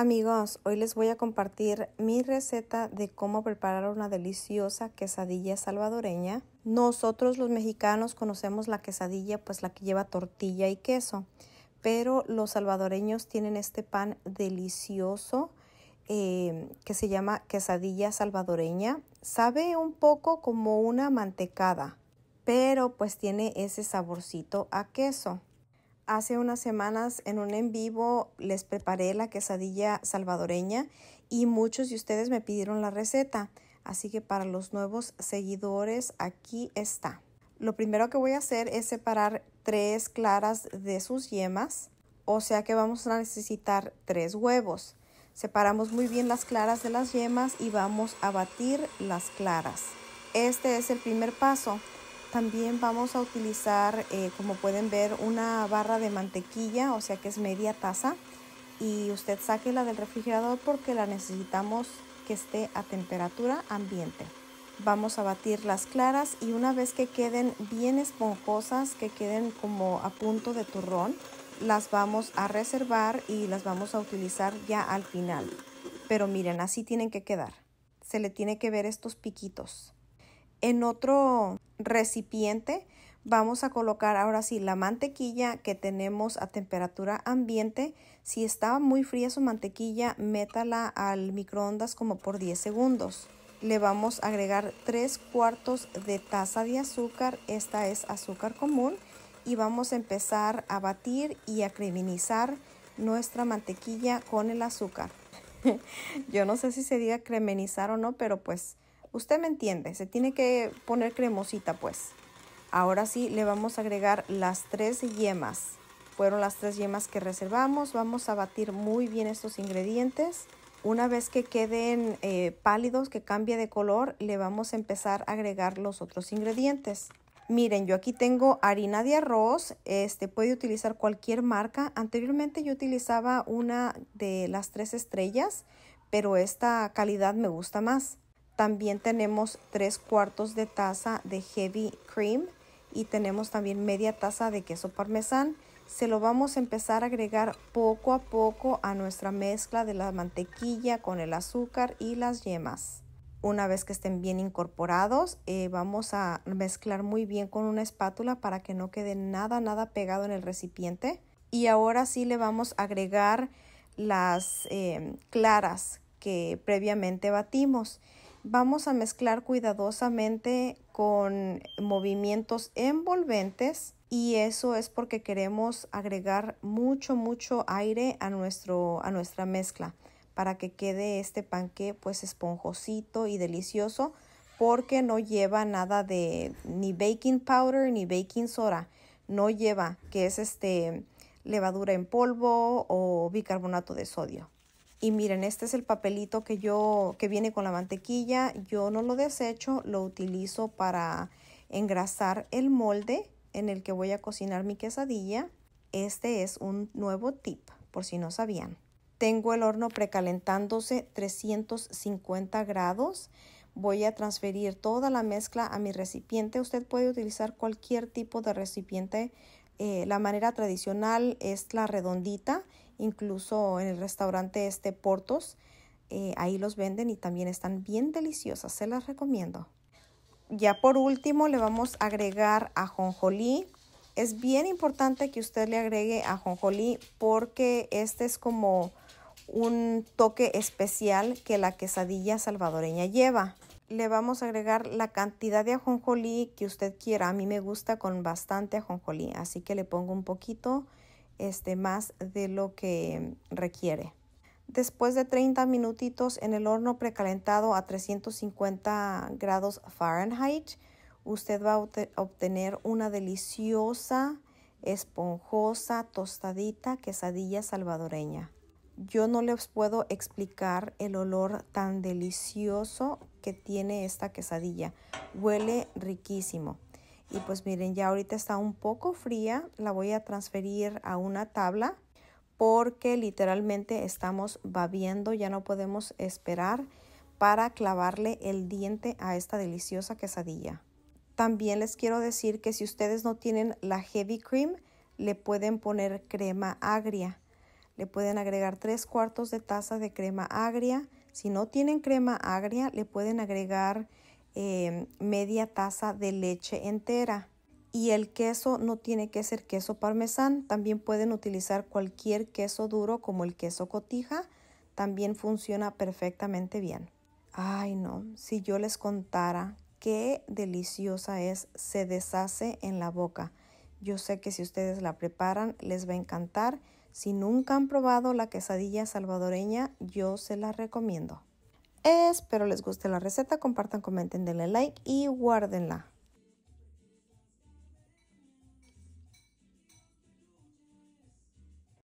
Amigos, hoy les voy a compartir mi receta de cómo preparar una deliciosa quesadilla salvadoreña. Nosotros los mexicanos conocemos la quesadilla, pues la que lleva tortilla y queso, pero los salvadoreños tienen este pan delicioso eh, que se llama quesadilla salvadoreña. Sabe un poco como una mantecada, pero pues tiene ese saborcito a queso. Hace unas semanas en un en vivo les preparé la quesadilla salvadoreña y muchos de ustedes me pidieron la receta. Así que para los nuevos seguidores aquí está. Lo primero que voy a hacer es separar tres claras de sus yemas. O sea que vamos a necesitar tres huevos. Separamos muy bien las claras de las yemas y vamos a batir las claras. Este es el primer paso. También vamos a utilizar, eh, como pueden ver, una barra de mantequilla, o sea que es media taza. Y usted saque la del refrigerador porque la necesitamos que esté a temperatura ambiente. Vamos a batir las claras y una vez que queden bien esponjosas, que queden como a punto de turrón, las vamos a reservar y las vamos a utilizar ya al final. Pero miren, así tienen que quedar. Se le tiene que ver estos piquitos. En otro recipiente vamos a colocar ahora sí la mantequilla que tenemos a temperatura ambiente. Si está muy fría su mantequilla, métala al microondas como por 10 segundos. Le vamos a agregar 3 cuartos de taza de azúcar, esta es azúcar común, y vamos a empezar a batir y a creminizar nuestra mantequilla con el azúcar. Yo no sé si se diga cremenizar o no, pero pues Usted me entiende, se tiene que poner cremosita pues. Ahora sí le vamos a agregar las tres yemas. Fueron las tres yemas que reservamos. Vamos a batir muy bien estos ingredientes. Una vez que queden eh, pálidos, que cambie de color, le vamos a empezar a agregar los otros ingredientes. Miren, yo aquí tengo harina de arroz, este puede utilizar cualquier marca. Anteriormente yo utilizaba una de las tres estrellas, pero esta calidad me gusta más. También tenemos tres cuartos de taza de heavy cream y tenemos también media taza de queso parmesán. Se lo vamos a empezar a agregar poco a poco a nuestra mezcla de la mantequilla con el azúcar y las yemas. Una vez que estén bien incorporados, eh, vamos a mezclar muy bien con una espátula para que no quede nada, nada pegado en el recipiente. Y ahora sí le vamos a agregar las eh, claras que previamente batimos. Vamos a mezclar cuidadosamente con movimientos envolventes y eso es porque queremos agregar mucho, mucho aire a, nuestro, a nuestra mezcla para que quede este panque pues esponjosito y delicioso porque no lleva nada de ni baking powder ni baking soda. No lleva, que es este levadura en polvo o bicarbonato de sodio. Y miren, este es el papelito que yo, que viene con la mantequilla. Yo no lo desecho, lo utilizo para engrasar el molde en el que voy a cocinar mi quesadilla. Este es un nuevo tip, por si no sabían. Tengo el horno precalentándose 350 grados. Voy a transferir toda la mezcla a mi recipiente. Usted puede utilizar cualquier tipo de recipiente. Eh, la manera tradicional es la redondita incluso en el restaurante este Portos. Eh, ahí los venden y también están bien deliciosas, se las recomiendo. Ya por último le vamos a agregar ajonjolí. Es bien importante que usted le agregue ajonjolí porque este es como un toque especial que la quesadilla salvadoreña lleva. Le vamos a agregar la cantidad de ajonjolí que usted quiera. A mí me gusta con bastante ajonjolí, así que le pongo un poquito este, más de lo que requiere. Después de 30 minutitos en el horno precalentado a 350 grados Fahrenheit, usted va a obtener una deliciosa, esponjosa, tostadita quesadilla salvadoreña. Yo no les puedo explicar el olor tan delicioso que tiene esta quesadilla. Huele riquísimo. Y pues miren, ya ahorita está un poco fría. La voy a transferir a una tabla porque literalmente estamos babiendo. Ya no podemos esperar para clavarle el diente a esta deliciosa quesadilla. También les quiero decir que si ustedes no tienen la heavy cream, le pueden poner crema agria. Le pueden agregar tres cuartos de taza de crema agria. Si no tienen crema agria, le pueden agregar Em, media taza de leche entera. Y el queso no tiene que ser queso parmesán, también pueden utilizar cualquier queso duro como el queso cotija, también funciona perfectamente bien. Ay no, si yo les contara qué deliciosa es, se deshace en la boca. Yo sé que si ustedes la preparan les va a encantar. Si nunca han probado la quesadilla salvadoreña, yo se la recomiendo. Espero les guste la receta, compartan, comenten, denle like y guárdenla.